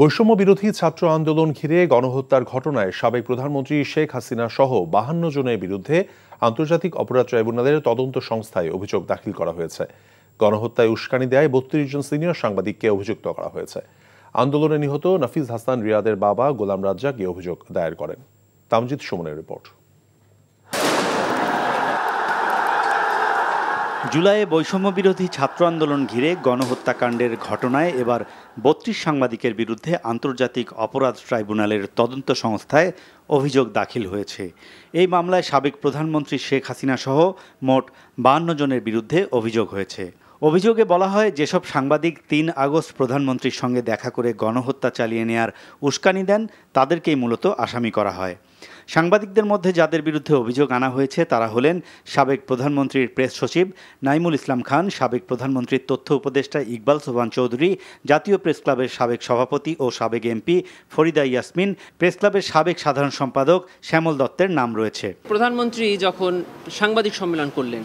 বৈষম্য বিরোধী ছাত্র আন্দোলন ঘিরে গণহত্যার ঘটনায় সাবেক প্রধানমন্ত্রী শেখ হাসিনা সহ বাহান্ন জনের বিরুদ্ধে আন্তর্জাতিক অপরাধ ট্রাইব্যুনালের তদন্ত সংস্থায় অভিযোগ দাখিল করা হয়েছে গণহত্যায় উস্কানি দেয় বত্রিশ জন সিনিয়র সাংবাদিককে অভিযুক্ত করা হয়েছে আন্দোলনে নিহত নাফিজ হাসান রিয়াদের বাবা গোলাম রাজ্জাক এ অভিযোগ দায়ের করেন তামজিদ সুমনের রিপোর্ট জুলাইয়ে বৈষম্যবিরোধী ছাত্র আন্দোলন ঘিরে গণহত্যাকাণ্ডের ঘটনায় এবার বত্রিশ সাংবাদিকের বিরুদ্ধে আন্তর্জাতিক অপরাধ ট্রাইব্যুনালের তদন্ত সংস্থায় অভিযোগ দাখিল হয়েছে এই মামলায় সাবেক প্রধানমন্ত্রী শেখ হাসিনা সহ মোট বান্ন জনের বিরুদ্ধে অভিযোগ হয়েছে অভিযোগে বলা হয় যেসব সাংবাদিক তিন আগস্ট প্রধানমন্ত্রীর সঙ্গে দেখা করে গণহত্যা চালিয়ে নেয়ার উস্কানি দেন তাদেরকেই মূলত আসামি করা হয় সাংবাদিকদের মধ্যে যাদের বিরুদ্ধে অভিযোগ আনা হয়েছে তারা হলেন সাবেক প্রধানমন্ত্রীর প্রেস সচিব নাইমুল ইসলাম খান সাবেক প্রধানমন্ত্রীর তথ্য উপদেষ্টা ইকবাল সোহান চৌধুরী জাতীয় প্রেস ক্লাবের সাবেক সভাপতি ও সাবেক এমপি ফরিদা ইয়াসমিন প্রেস ক্লাবের সাবেক সাধারণ সম্পাদক শ্যামল দত্তের নাম রয়েছে প্রধানমন্ত্রী যখন সাংবাদিক সম্মেলন করলেন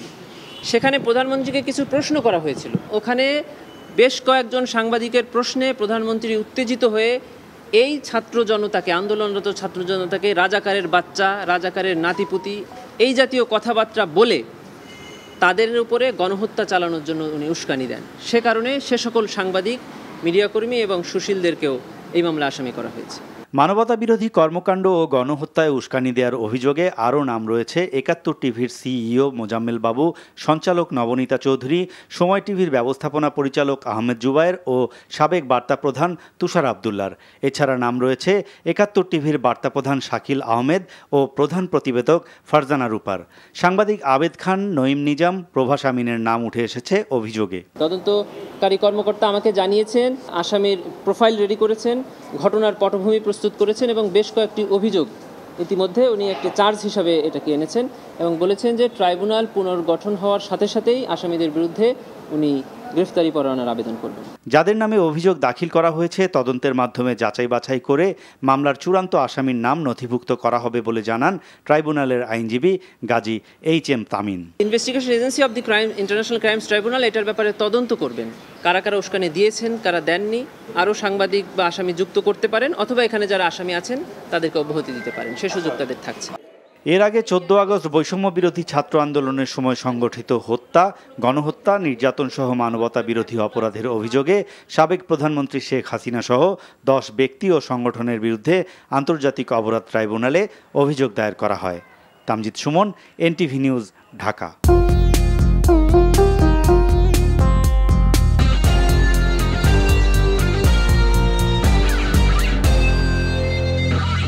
সেখানে প্রধানমন্ত্রীকে কিছু প্রশ্ন করা হয়েছিল ওখানে বেশ কয়েকজন সাংবাদিকের প্রশ্নে প্রধানমন্ত্রী উত্তেজিত হয়ে এই ছাত্র জনতাকে আন্দোলনরত ছাত্র জনতাকে রাজাকারের বাচ্চা রাজাকারের নাতিপুতি এই জাতীয় কথাবার্তা বলে তাদের উপরে গণহত্যা চালানোর জন্য উনি উস্কানি দেন সে কারণে সে সকল সাংবাদিক মিডিয়াকর্মী এবং সুশীলদেরকেও এই মামলা আসামি করা হয়েছে মানবতা বিরোধী কর্মকাণ্ড ও গণহত্যায় উস্কানি দেওয়ার অভিযোগে আরও নাম রয়েছে একাত্তর টিভির সিইও মোজাম্মেল বাবু সঞ্চালক নবনীতা চৌধুরী সময় টিভির ব্যবস্থাপনা পরিচালক আহমেদ জুবায়ের ও সাবেক বার্তা প্রধান তুষার আবদুল্লার এছাড়া নাম রয়েছে একাত্তর টিভির বার্তা প্রধান শাকিল আহমেদ ও প্রধান প্রতিবেদক ফারজানা রূপার সাংবাদিক আবেদ খান নঈম নিজাম প্রভাস আমিনের নাম উঠে এসেছে অভিযোগে তদন্তকারী কর্মকর্তা আমাকে জানিয়েছেন আসামের প্রোফাইল রেডি করেছেন ঘটনার পটভূমি প্রস্তুত করেছেন এবং বেশ কয়েকটি অভিযোগ ইতিমধ্যে উনি একটি চার্জ হিসাবে এটাকে এনেছেন এবং বলেছেন যে ট্রাইব্যুনাল পুনর্গঠন হওয়ার সাথে সাথেই আসামিদের বিরুদ্ধে উনি গ্রেফতারি পরোয়ানার আবেদন করবেন যাদের নামে অভিযোগ দাখিল করা হয়েছে তদন্তের মাধ্যমে যাচাই বাছাই করে মামলার চূড়ান্ত আসামির নাম নথিভুক্ত করা হবে বলে জানান ট্রাইব্যুনালের আইনজীবী Gazi H M Tamin investigation agency of the crime international crimes tribunal এটার ব্যাপারে তদন্ত করবেন কারা কারা উস্কানি দিয়েছেন কারা দেননি আরও সাংবাদিক বা আসামি যুক্ত করতে পারেন অথবা এখানে যারা আসামি আছেন তাদেরকে অব্যাহতি দিতে পারেন সে সুযোগ তাদের থাকছে এর আগে চোদ্দ আগস্ট বৈষম্য বিরোধী ছাত্র আন্দোলনের সময় সংগঠিত হত্যা গণহত্যা নির্যাতন সহ মানবতা বিরোধী অপরাধের অভিযোগে সাবেক প্রধানমন্ত্রী শেখ হাসিনা সহ দশ ব্যক্তি ও সংগঠনের বিরুদ্ধে আন্তর্জাতিক অপরাধ ট্রাইব্যুনালে অভিযোগ দায়ের করা হয় তামজিৎ সুমন এনটিভি নিউজ ঢাকা